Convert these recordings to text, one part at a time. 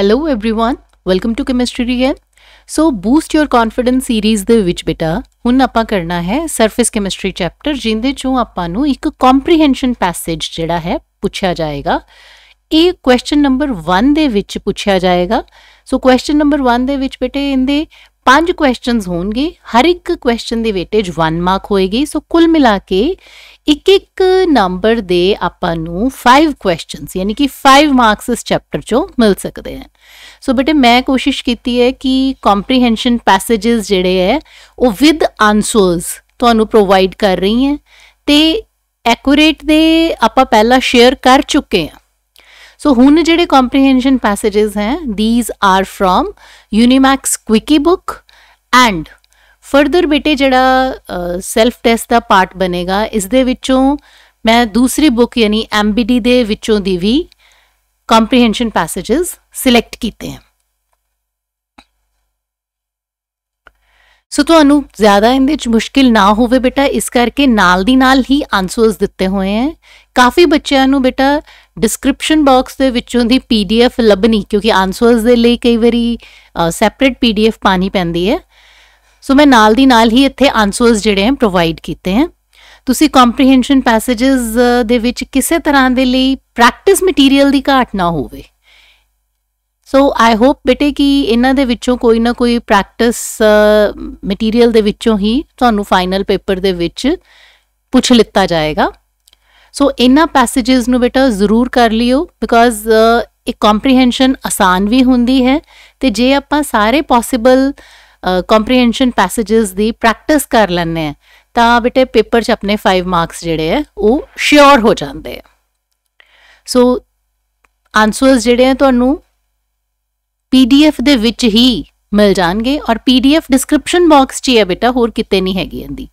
hello everyone welcome to chemistry real so boost your confidence series the which बेटा हुन आपा करना है सरफेस केमिस्ट्री चैप्टर जिंदे चो आपा नु एक कॉम्प्रिहेंशन पैसेज जेड़ा है पूछा जाएगा ए क्वेश्चन नंबर 1 दे विच पूछा जाएगा सो क्वेश्चन नंबर 1 दे विच बेटे इंदे पांच क्वेश्चंस होंगे हर एक क्वेश्चन दे वेटेज 1 मार्क होएगी सो कुल मिला के एक एक ਨੰਬਰ ਦੇ ਆਪਾਂ ਨੂੰ 5 ਕੁਐਸਚਨਸ ਯਾਨੀ ਕਿ 5 ਮਾਰਕਸ ਇਸ ਚੈਪਟਰ ਚੋਂ ਮਿਲ ਸਕਦੇ ਆ ਸੋ ਬੇਟੇ ਮੈਂ ਕੋਸ਼ਿਸ਼ ਕੀਤੀ ਹੈ ਕਿ ਕੰਪਰੀਹੈਂਸ਼ਨ ਪੈਸੇजेस ਜਿਹੜੇ ਹੈ ਉਹ ਵਿਦ ਆਨਸਰਸ ਤੁਹਾਨੂੰ ਪ੍ਰੋਵਾਈਡ ਕਰ ਰਹੀ ਹਾਂ ਤੇ ਐਕੂਰੇਟ ਦੇ ਆਪਾਂ ਪਹਿਲਾਂ ਸ਼ੇਅਰ ਕਰ ਚੁੱਕੇ ਹਾਂ ਸੋ ਹੁਣ ਜਿਹੜੇ ਕੰਪਰੀਹੈਂਸ਼ਨ ਪੈਸੇजेस ਹੈ these are from Unimax quickie book and further ਬੇਟੇ ਜਿਹੜਾ ਸੈਲਫ ਟੈਸਟ ਦਾ ਪਾਰਟ ਬਨੇਗਾ ਇਸ ਦੇ ਵਿੱਚੋਂ ਮੈਂ ਦੂਸਰੀ ਬੁੱਕ ਯਾਨੀ ਐਮਬੀਡੀ ਦੇ ਵਿੱਚੋਂ ਦੀ ਵੀ ਕੰਪਰੀਹੈਂਸ਼ਨ ਪੈਸੇजेस ਸਿਲੈਕਟ ਕੀਤੇ ਹਨ ਸੋ ਤੁਹਾਨੂੰ ਜ਼ਿਆਦਾ ਇਹਦੇ ਵਿੱਚ ਮੁਸ਼ਕਿਲ ਨਾ ਹੋਵੇ ਬੇਟਾ ਇਸ ਕਰਕੇ ਨਾਲ ਦੀ ਨਾਲ ਹੀ ਆਨਸਰਸ ਦਿੱਤੇ ਹੋਏ ਹਨ ਕਾਫੀ ਬੱਚਿਆਂ ਨੂੰ ਬੇਟਾ ਡਿਸਕ੍ਰਿਪਸ਼ਨ ਬਾਕਸ ਦੇ ਵਿੱਚੋਂ ਦੀ ਪੀਡੀਐਫ ਲੱਭਣੀ ਕਿਉਂਕਿ ਆਨਸਰਸ ਦੇ ਲਈ ਕਈ ਵਾਰੀ ਸੈਪਰੇਟ ਪੀਡੀਐਫ ਪਾਣੀ ਪੈਂਦੀ ਹੈ ਸੋ ਮੈਂ ਨਾਲ ਦੀ ਨਾਲ ਹੀ ਇੱਥੇ ਆਨਸਰਸ ਜਿਹੜੇ ਹਨ ਪ੍ਰੋਵਾਈਡ ਕੀਤੇ ਹਨ ਤੁਸੀਂ ਕੰਪਰੀਹੈਂਸ਼ਨ ਪੈਸੇजेस ਦੇ ਵਿੱਚ ਕਿਸੇ ਤਰ੍ਹਾਂ ਦੇ ਲਈ ਪ੍ਰੈਕਟਿਸ ਮਟੀਰੀਅਲ ਦੀ ਘਾਟ ਨਾ ਹੋਵੇ ਸੋ ਆਈ ਹੋਪ ਬੇਟੇ ਕਿ ਇਹਨਾਂ ਦੇ ਵਿੱਚੋਂ ਕੋਈ ਨਾ ਕੋਈ ਪ੍ਰੈਕਟਿਸ ਮਟੀਰੀਅਲ ਦੇ ਵਿੱਚੋਂ ਹੀ ਤੁਹਾਨੂੰ ਫਾਈਨਲ ਪੇਪਰ ਦੇ ਵਿੱਚ ਪੁੱਛ ਲਿੱਤਾ ਜਾਏਗਾ ਸੋ ਇਹਨਾਂ ਪੈਸੇजेस ਨੂੰ ਬੇਟਾ ਜ਼ਰੂਰ ਕਰ ਲਿਓ ਬਿਕਾਜ਼ ਇੱਕ ਕੰਪਰੀਹੈਂਸ਼ਨ ਆਸਾਨ ਵੀ ਹੁੰਦੀ ਹੈ ਤੇ ਜੇ ਆਪਾਂ ਸਾਰੇ ਪੋਸੀਬਲ ਕੰਪਰੀਹੈਂਸ਼ਨ ਪੈਸੇजेस ਦੀ ਪ੍ਰੈਕਟਿਸ ਕਰ ਲੈਣੇ ਆ ਤਾਂ ਬਿਟੇ ਪੇਪਰ 'ਚ ਆਪਣੇ 5 ਮਾਰਕਸ ਜਿਹੜੇ ਆ ਉਹ ਸ਼ੋਰ ਹੋ ਜਾਂਦੇ ਆ ਸੋ ਆਨਸਰਸ ਜਿਹੜੇ ਆ ਤੁਹਾਨੂੰ ਪੀਡੀਐਫ ਦੇ ਵਿੱਚ ਹੀ ਮਿਲ ਜਾਣਗੇ ਔਰ ਪੀਡੀਐਫ ਡਿਸਕ੍ਰਿਪਸ਼ਨ ਬਾਕਸ 'ਚ ਹੀ ਆ ਬੇਟਾ ਹੋਰ ਕਿਤੇ ਨਹੀਂ ਹੈਗੀ ਇਹਦੀ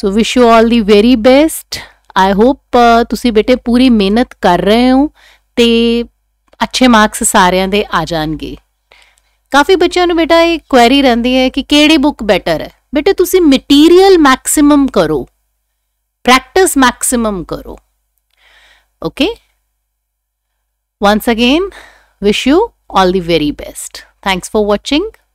so wish you all the very best I hope ਤੁਸੀਂ ਬੇਟੇ ਪੂਰੀ ਮਿਹਨਤ ਕਰ ਰਹੇ ਹੋ ਤੇ ਅੱਛੇ ਮਾਰਕਸ ਸਾਰਿਆਂ ਦੇ ਆ ਜਾਣਗੇ ਕਾਫੀ ਬੱਚਿਆਂ ਨੂੰ ਬੇਟਾ ਇਹ ਕੁਐਰੀ ਰਹਿੰਦੀ ਹੈ ਕਿ ਕਿਹੜੀ ਬੁੱਕ ਬੈਟਰ ਹੈ ਬੇਟੇ ਤੁਸੀਂ ਮਟੀਰੀਅਲ ਮੈਕਸਿਮਮ ਕਰੋ ਪ੍ਰੈਕਟਿਸ ਮੈਕਸਿਮਮ ਕਰੋ okay once again wish you all the very best thanks for watching